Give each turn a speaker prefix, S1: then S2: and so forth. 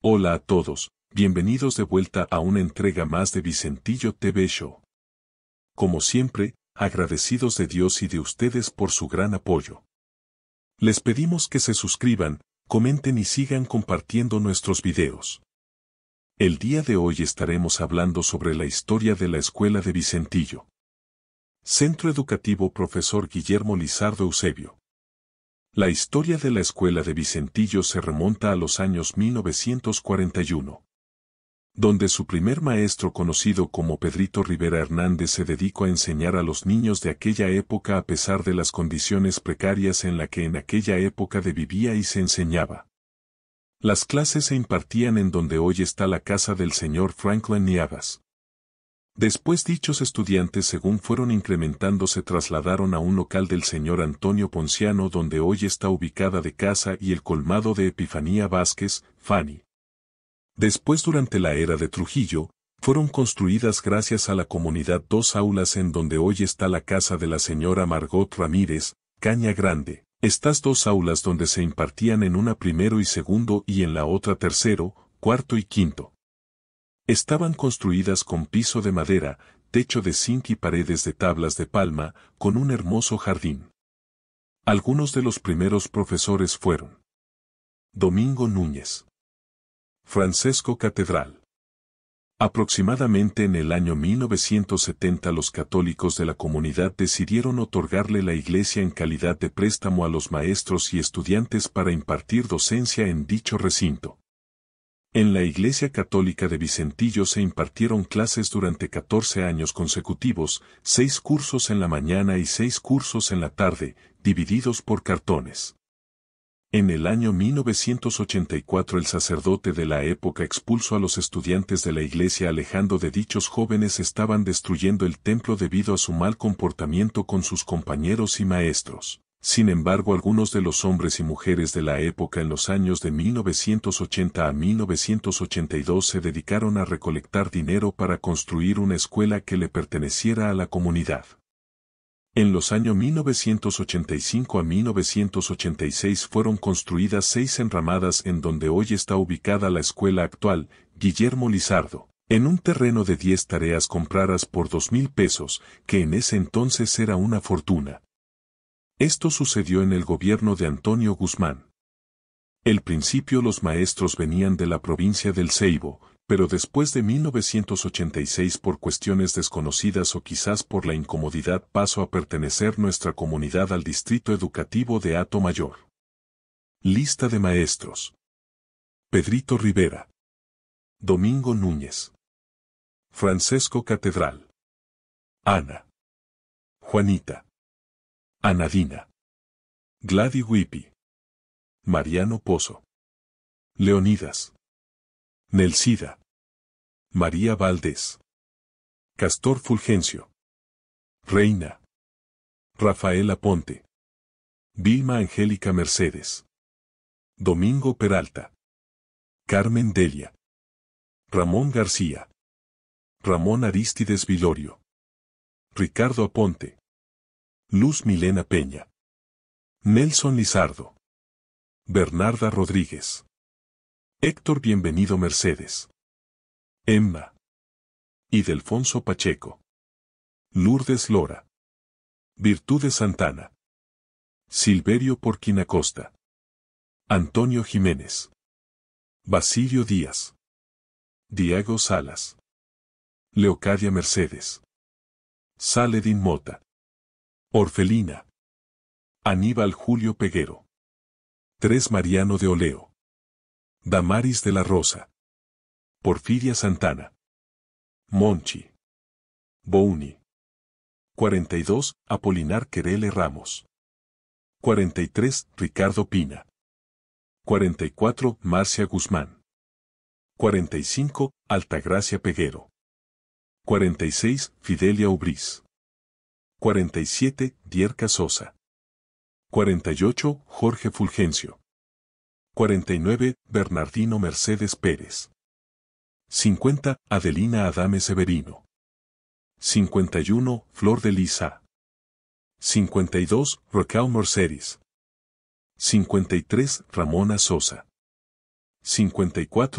S1: Hola a todos, bienvenidos de vuelta a una entrega más de Vicentillo TV Show. Como siempre, agradecidos de Dios y de ustedes por su gran apoyo. Les pedimos que se suscriban, comenten y sigan compartiendo nuestros videos. El día de hoy estaremos hablando sobre la historia de la Escuela de Vicentillo. Centro Educativo Profesor Guillermo Lizardo Eusebio. La historia de la escuela de Vicentillo se remonta a los años 1941, donde su primer maestro conocido como Pedrito Rivera Hernández se dedicó a enseñar a los niños de aquella época a pesar de las condiciones precarias en la que en aquella época de vivía y se enseñaba. Las clases se impartían en donde hoy está la casa del señor Franklin nievas Después dichos estudiantes según fueron incrementando se trasladaron a un local del señor Antonio Ponciano donde hoy está ubicada de casa y el colmado de Epifanía Vázquez, Fanny. Después durante la era de Trujillo, fueron construidas gracias a la comunidad dos aulas en donde hoy está la casa de la señora Margot Ramírez, Caña Grande. Estas dos aulas donde se impartían en una primero y segundo y en la otra tercero, cuarto y quinto. Estaban construidas con piso de madera, techo de zinc y paredes de tablas de palma, con un hermoso jardín. Algunos de los primeros profesores fueron Domingo Núñez, Francesco Catedral. Aproximadamente en el año 1970 los católicos de la comunidad decidieron otorgarle la iglesia en calidad de préstamo a los maestros y estudiantes para impartir docencia en dicho recinto. En la Iglesia Católica de Vicentillo se impartieron clases durante 14 años consecutivos, seis cursos en la mañana y seis cursos en la tarde, divididos por cartones. En el año 1984 el sacerdote de la época expulsó a los estudiantes de la iglesia alejando de dichos jóvenes estaban destruyendo el templo debido a su mal comportamiento con sus compañeros y maestros. Sin embargo, algunos de los hombres y mujeres de la época en los años de 1980 a 1982 se dedicaron a recolectar dinero para construir una escuela que le perteneciera a la comunidad. En los años 1985 a 1986 fueron construidas seis enramadas en donde hoy está ubicada la escuela actual, Guillermo Lizardo. En un terreno de 10 tareas compradas por dos mil pesos, que en ese entonces era una fortuna. Esto sucedió en el gobierno de Antonio Guzmán. El principio los maestros venían de la provincia del Ceibo, pero después de 1986 por cuestiones desconocidas o quizás por la incomodidad pasó a pertenecer nuestra comunidad al Distrito Educativo de Ato Mayor. Lista de maestros. Pedrito Rivera.
S2: Domingo Núñez. Francesco Catedral. Ana. Juanita. Anadina. Gladys Whippy. Mariano Pozo. Leonidas. Nelsida. María Valdés. Castor Fulgencio. Reina. Rafaela Ponte.
S1: Vilma Angélica Mercedes. Domingo Peralta. Carmen Delia. Ramón García. Ramón Aristides Vilorio.
S2: Ricardo Aponte. Luz Milena Peña.
S1: Nelson Lizardo. Bernarda Rodríguez. Héctor Bienvenido Mercedes. Emma. Y Pacheco.
S2: Lourdes Lora. Virtudes Santana. Silverio
S1: Porquina Costa. Antonio Jiménez. Basilio Díaz. Diego Salas. Leocadia Mercedes.
S2: Saledin Mota. Orfelina. Aníbal Julio Peguero. 3. Mariano de Oleo. Damaris de la Rosa. Porfiria Santana. Monchi.
S1: Bouni. 42. Apolinar Querele Ramos. 43. Ricardo Pina. 44. Marcia Guzmán. 45. Altagracia Peguero. 46. Fidelia Ubris. 47, Dierca Sosa. 48, Jorge Fulgencio. 49, Bernardino Mercedes Pérez. 50, Adelina Adame Severino. 51, Flor de Lisa. 52, Rocao Mercedes. 53, Ramona Sosa. 54,